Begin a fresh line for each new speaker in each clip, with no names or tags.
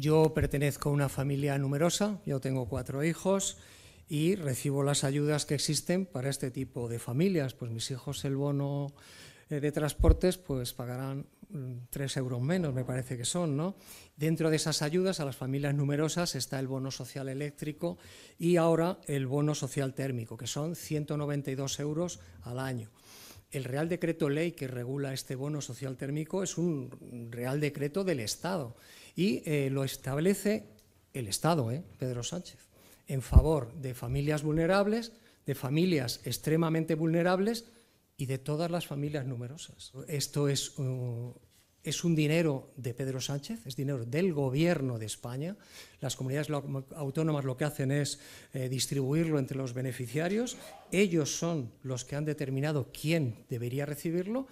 Yo pertenezco a una familia numerosa, yo tengo cuatro hijos y recibo las ayudas que existen para este tipo de familias. Pues mis hijos el bono eh, de transportes pues pagarán mm, tres euros menos, me parece que son, ¿no? Dentro de esas ayudas a las familias numerosas está el bono social eléctrico y ahora el bono social térmico, que son 192 euros al año. El Real Decreto Ley que regula este bono social térmico es un Real Decreto del Estado y eh, lo establece el Estado, eh, Pedro Sánchez, en favor de familias vulnerables, de familias extremadamente vulnerables y de todas las familias numerosas. Esto es, uh, es un dinero de Pedro Sánchez, es dinero del gobierno de España. Las comunidades autónomas lo que hacen es eh, distribuirlo entre los beneficiarios. Ellos son los que han determinado quién debería recibirlo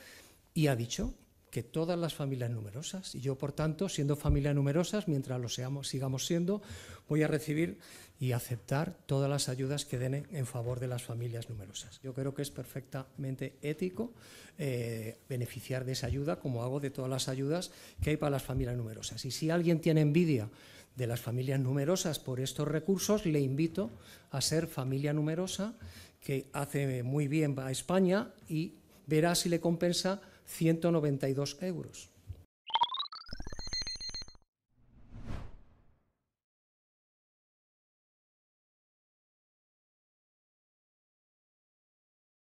y ha dicho que todas las familias numerosas. Y yo, por tanto, siendo familia numerosas, mientras lo seamos, sigamos siendo, voy a recibir y aceptar todas las ayudas que den en favor de las familias numerosas. Yo creo que es perfectamente ético eh, beneficiar de esa ayuda, como hago de todas las ayudas que hay para las familias numerosas. Y si alguien tiene envidia de las familias numerosas por estos recursos, le invito a ser familia numerosa, que hace muy bien a España y verá si le compensa 192 euros.